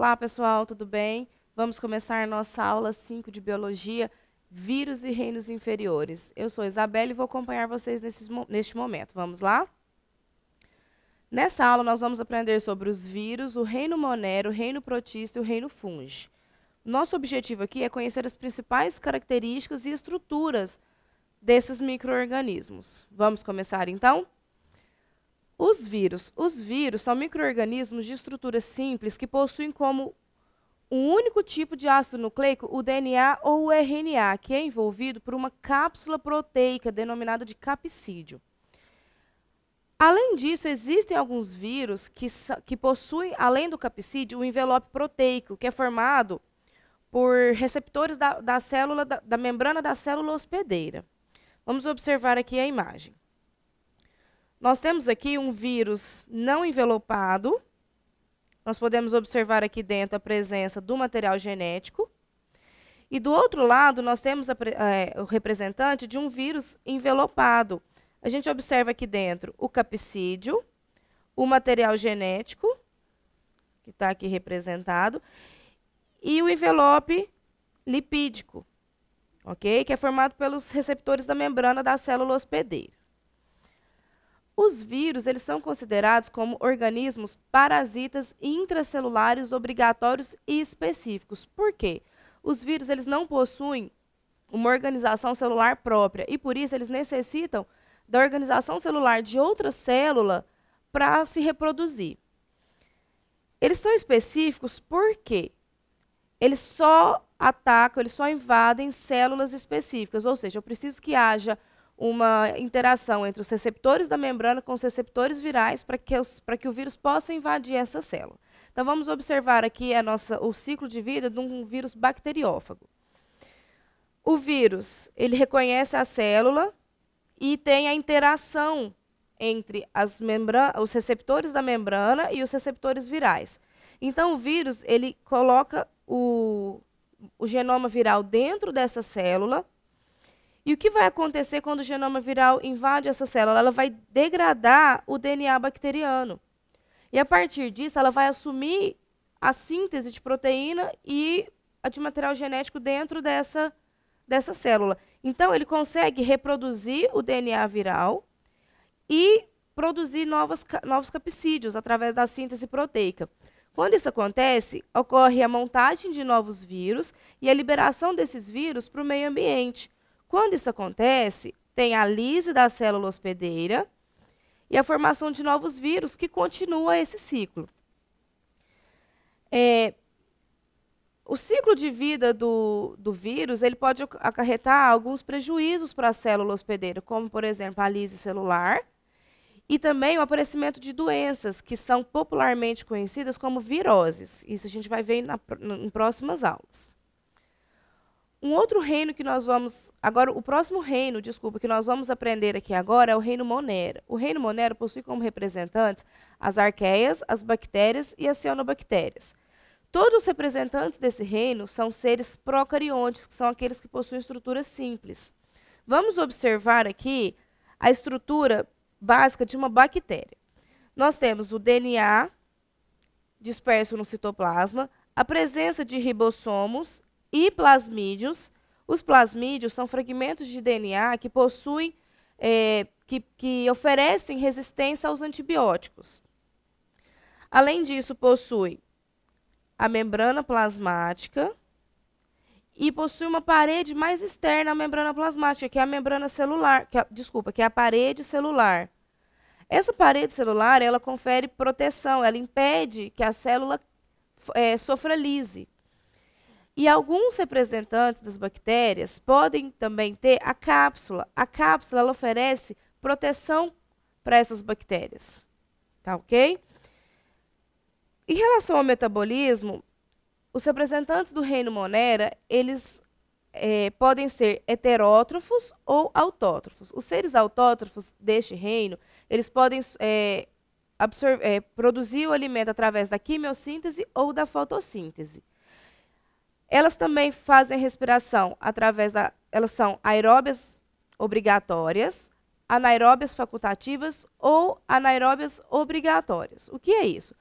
Olá, pessoal, tudo bem? Vamos começar nossa aula 5 de Biologia, Vírus e Reinos Inferiores. Eu sou Isabela e vou acompanhar vocês nesses, neste momento. Vamos lá? Nessa aula, nós vamos aprender sobre os vírus, o reino monero, o reino protista e o reino fungi. Nosso objetivo aqui é conhecer as principais características e estruturas desses micro-organismos. Vamos começar, então? Os vírus. Os vírus são micro de estrutura simples que possuem como um único tipo de ácido nucleico o DNA ou o RNA, que é envolvido por uma cápsula proteica denominada de capsídio. Além disso, existem alguns vírus que, que possuem, além do capsídio, o um envelope proteico, que é formado por receptores da, da, célula, da, da membrana da célula hospedeira. Vamos observar aqui a imagem. Nós temos aqui um vírus não envelopado. Nós podemos observar aqui dentro a presença do material genético. E do outro lado, nós temos a, é, o representante de um vírus envelopado. A gente observa aqui dentro o capsídio, o material genético, que está aqui representado, e o envelope lipídico, ok? que é formado pelos receptores da membrana da célula hospedeira. Os vírus, eles são considerados como organismos parasitas intracelulares obrigatórios e específicos. Por quê? Os vírus, eles não possuem uma organização celular própria e por isso eles necessitam da organização celular de outra célula para se reproduzir. Eles são específicos porque eles só atacam, eles só invadem células específicas, ou seja, eu preciso que haja uma interação entre os receptores da membrana com os receptores virais para que, os, que o vírus possa invadir essa célula. Então, vamos observar aqui a nossa, o ciclo de vida de um vírus bacteriófago. O vírus, ele reconhece a célula e tem a interação entre os receptores da membrana e os receptores virais. Então, o vírus, ele coloca o, o genoma viral dentro dessa célula, e o que vai acontecer quando o genoma viral invade essa célula? Ela vai degradar o DNA bacteriano. E a partir disso, ela vai assumir a síntese de proteína e a de material genético dentro dessa, dessa célula. Então, ele consegue reproduzir o DNA viral e produzir novas, novos capsídeos através da síntese proteica. Quando isso acontece, ocorre a montagem de novos vírus e a liberação desses vírus para o meio ambiente. Quando isso acontece, tem a lise da célula hospedeira e a formação de novos vírus que continua esse ciclo. É, o ciclo de vida do, do, vírus ele pode acarretar alguns prejuízos para a célula hospedeira, como, por exemplo, a lise celular, e também o aparecimento de doenças que são popularmente conhecidas como viroses. Isso a gente vai ver na, em próximas aulas. Um outro reino que nós vamos. Agora, o próximo reino, desculpa, que nós vamos aprender aqui agora é o reino Monera. O reino Monera possui como representantes as arqueias, as bactérias e as cianobactérias. Todos os representantes desse reino são seres procariontes, que são aqueles que possuem estrutura simples. Vamos observar aqui a estrutura básica de uma bactéria. Nós temos o DNA disperso no citoplasma, a presença de ribossomos e plasmídios. Os plasmídios são fragmentos de DNA que possuem, é, que, que oferecem resistência aos antibióticos. Além disso, possui a membrana plasmática e possui uma parede mais externa à membrana plasmática, que é a membrana celular, que é, desculpa, que é a parede celular. Essa parede celular, ela confere proteção, ela impede que a célula é, sofra lise. E alguns representantes das bactérias podem também ter a cápsula. A cápsula ela oferece proteção para essas bactérias. Tá ok? Em relação ao metabolismo, os representantes do reino Monera, eles é, podem ser heterótrofos ou autótrofos. Os seres autótrofos deste reino, eles podem é, é, produzir o alimento através da quimiossíntese ou da fotossíntese. Elas também fazem respiração através da. Elas são aeróbias obrigatórias, anaeróbias facultativas ou anaeróbias obrigatórias. O que é isso?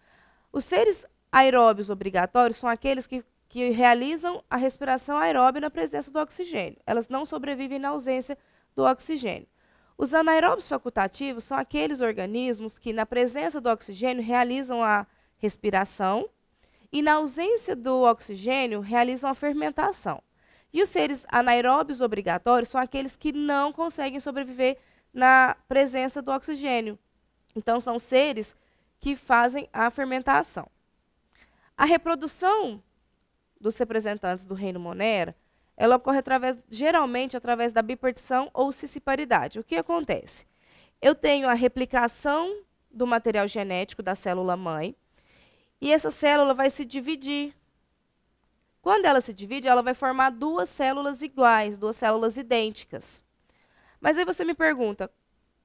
Os seres aeróbios obrigatórios são aqueles que, que realizam a respiração aeróbia na presença do oxigênio. Elas não sobrevivem na ausência do oxigênio. Os anaeróbios facultativos são aqueles organismos que, na presença do oxigênio, realizam a respiração e, na ausência do oxigênio, realizam a fermentação. E os seres anaeróbios obrigatórios são aqueles que não conseguem sobreviver na presença do oxigênio. Então, são seres que fazem a fermentação. A reprodução dos representantes do reino Monera, ela ocorre através, geralmente através da bipartição ou ciciparidade. O que acontece? Eu tenho a replicação do material genético da célula mãe, e essa célula vai se dividir. Quando ela se divide, ela vai formar duas células iguais, duas células idênticas. Mas aí você me pergunta,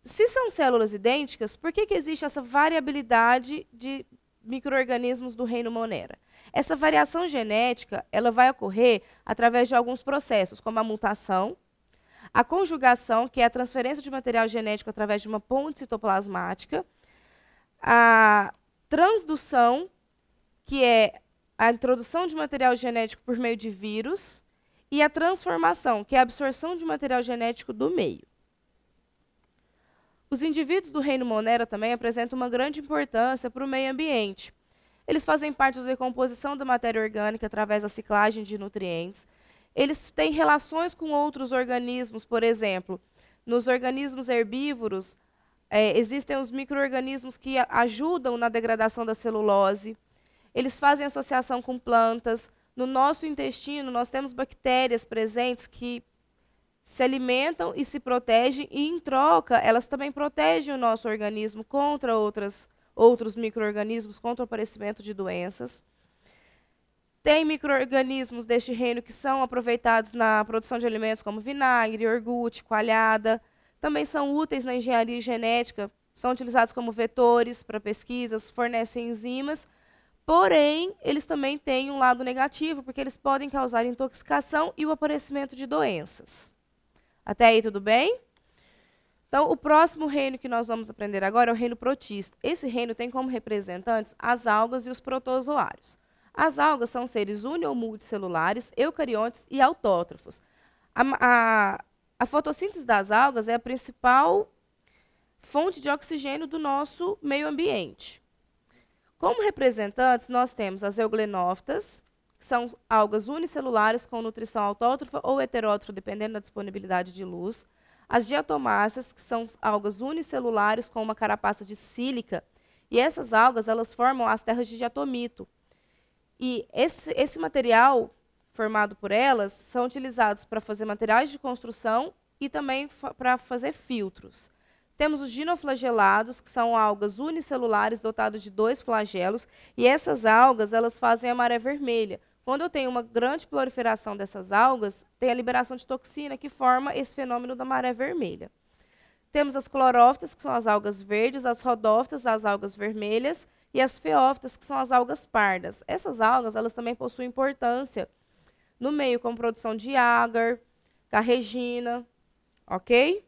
se são células idênticas, por que, que existe essa variabilidade de microorganismos do reino Monera? Essa variação genética ela vai ocorrer através de alguns processos, como a mutação, a conjugação, que é a transferência de material genético através de uma ponte citoplasmática, a transdução, que é a introdução de material genético por meio de vírus e a transformação, que é a absorção de material genético do meio. Os indivíduos do reino Monera também apresentam uma grande importância para o meio ambiente. Eles fazem parte da decomposição da matéria orgânica através da ciclagem de nutrientes. Eles têm relações com outros organismos, por exemplo, nos organismos herbívoros, é, existem os micro-organismos que ajudam na degradação da celulose eles fazem associação com plantas. No nosso intestino, nós temos bactérias presentes que se alimentam e se protegem, e em troca, elas também protegem o nosso organismo contra outras, outros micro-organismos, contra o aparecimento de doenças. Tem micro-organismos deste reino que são aproveitados na produção de alimentos como vinagre, orgute, coalhada. Também são úteis na engenharia genética, são utilizados como vetores para pesquisas, fornecem enzimas Porém, eles também têm um lado negativo, porque eles podem causar intoxicação e o aparecimento de doenças. Até aí, tudo bem? Então, o próximo reino que nós vamos aprender agora é o reino protista. Esse reino tem como representantes as algas e os protozoários. As algas são seres uni ou multicelulares, eucariontes e autótrofos. A, a, a fotossíntese das algas é a principal fonte de oxigênio do nosso meio ambiente. Como representantes, nós temos as euglenófitas, que são algas unicelulares com nutrição autótrofa ou heterótrofa, dependendo da disponibilidade de luz. As diatomáceas, que são algas unicelulares com uma carapaça de sílica. E essas algas, elas formam as terras de diatomito. E esse, esse material formado por elas são utilizados para fazer materiais de construção e também para fazer filtros. Temos os dinoflagelados, que são algas unicelulares dotadas de dois flagelos, e essas algas elas fazem a maré vermelha. Quando eu tenho uma grande proliferação dessas algas, tem a liberação de toxina que forma esse fenômeno da maré vermelha. Temos as clorófitas, que são as algas verdes, as rodófitas, as algas vermelhas, e as feófitas, que são as algas pardas. Essas algas elas também possuem importância no meio, como produção de ágar, carregina, ok?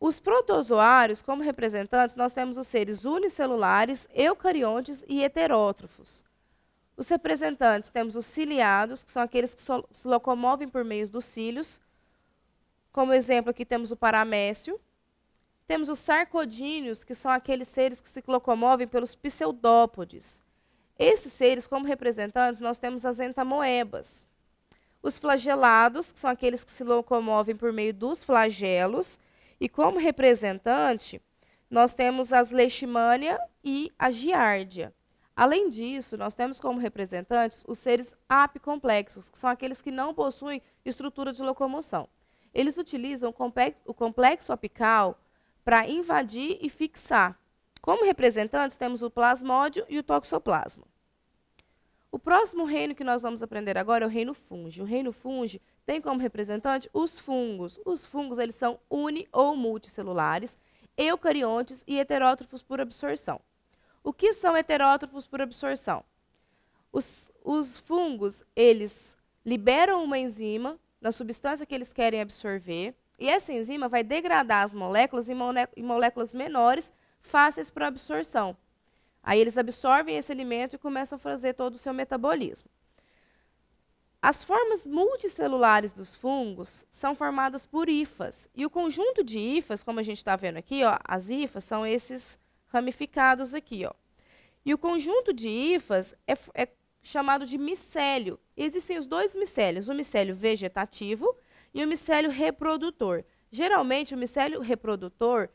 Os protozoários, como representantes, nós temos os seres unicelulares, eucariontes e heterótrofos. Os representantes temos os ciliados, que são aqueles que se locomovem por meio dos cílios. Como exemplo, aqui temos o paramécio. Temos os sarcodíneos, que são aqueles seres que se locomovem pelos pseudópodes. Esses seres, como representantes, nós temos as entamoebas. Os flagelados, que são aqueles que se locomovem por meio dos flagelos. E como representante, nós temos as Leishmania e a Giardia. Além disso, nós temos como representantes os seres apicomplexos, que são aqueles que não possuem estrutura de locomoção. Eles utilizam o complexo apical para invadir e fixar. Como representantes, temos o plasmódio e o toxoplasma. O próximo reino que nós vamos aprender agora é o reino funge. O reino funge tem como representante os fungos. Os fungos eles são uni ou multicelulares, eucariontes e heterótrofos por absorção. O que são heterótrofos por absorção? Os, os fungos eles liberam uma enzima na substância que eles querem absorver e essa enzima vai degradar as moléculas em, em moléculas menores fáceis para absorção. Aí eles absorvem esse alimento e começam a fazer todo o seu metabolismo. As formas multicelulares dos fungos são formadas por hifas. E o conjunto de hifas, como a gente está vendo aqui, ó, as hifas são esses ramificados aqui. Ó. E o conjunto de hifas é, é chamado de micélio. Existem os dois micélios, o micélio vegetativo e o micélio reprodutor. Geralmente, o micélio reprodutor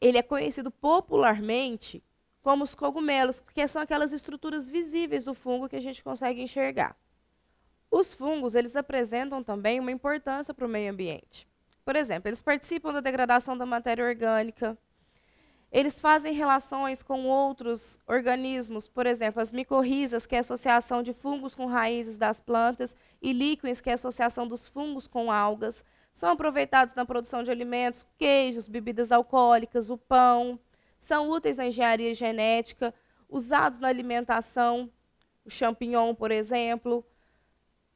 ele é conhecido popularmente como os cogumelos, que são aquelas estruturas visíveis do fungo que a gente consegue enxergar. Os fungos, eles apresentam também uma importância para o meio ambiente. Por exemplo, eles participam da degradação da matéria orgânica, eles fazem relações com outros organismos, por exemplo, as micorrizas, que é a associação de fungos com raízes das plantas, e líquens, que é a associação dos fungos com algas. São aproveitados na produção de alimentos, queijos, bebidas alcoólicas, o pão. São úteis na engenharia genética, usados na alimentação, o champignon, por exemplo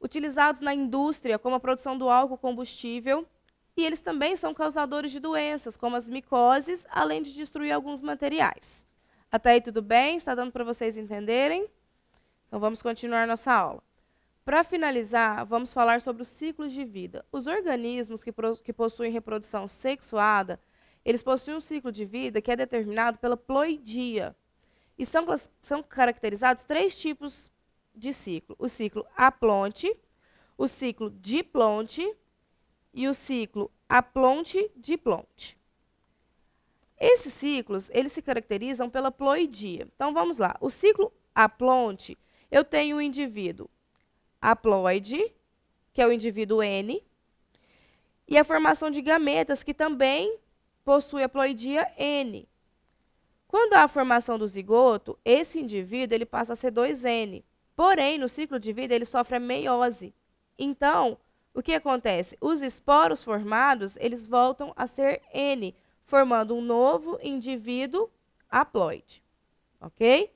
utilizados na indústria, como a produção do álcool combustível, e eles também são causadores de doenças, como as micoses, além de destruir alguns materiais. Até aí tudo bem? Está dando para vocês entenderem? Então vamos continuar nossa aula. Para finalizar, vamos falar sobre os ciclos de vida. Os organismos que, que possuem reprodução sexuada, eles possuem um ciclo de vida que é determinado pela ploidia. E são, são caracterizados três tipos de ciclo. O ciclo aplonte, o ciclo diplonte e o ciclo aplonte-diplonte. Esses ciclos, eles se caracterizam pela ploidia. Então, vamos lá. O ciclo aplonte, eu tenho um indivíduo haploide, que é o indivíduo N, e a formação de gametas, que também possui a ploidia N. Quando há a formação do zigoto, esse indivíduo ele passa a ser 2N. Porém, no ciclo de vida, ele sofre a meiose. Então, o que acontece? Os esporos formados, eles voltam a ser N, formando um novo indivíduo haploide. Ok?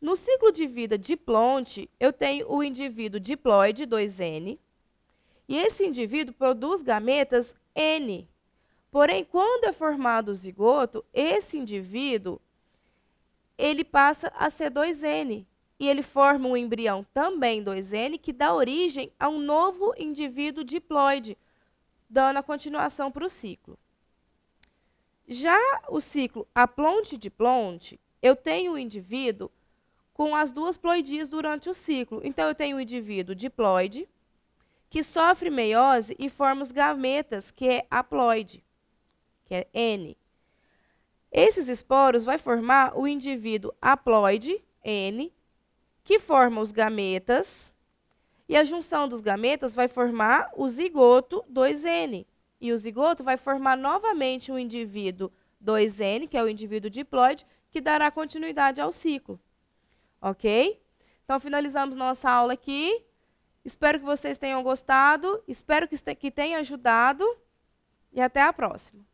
No ciclo de vida de eu tenho o indivíduo diploide, 2N, e esse indivíduo produz gametas N. Porém, quando é formado o zigoto, esse indivíduo ele passa a ser 2N, e ele forma um embrião também 2N que dá origem a um novo indivíduo diploide, dando a continuação para o ciclo. Já o ciclo aplonte-diplonte, eu tenho o indivíduo com as duas ploidias durante o ciclo. Então, eu tenho o indivíduo diploide, que sofre meiose e forma os gametas, que é haploide, que é N. Esses esporos vai formar o indivíduo haploide, N, que forma os gametas, e a junção dos gametas vai formar o zigoto 2N. E o zigoto vai formar novamente o um indivíduo 2N, que é o indivíduo diploide, que dará continuidade ao ciclo. Ok? Então, finalizamos nossa aula aqui. Espero que vocês tenham gostado, espero que, que tenha ajudado e até a próxima.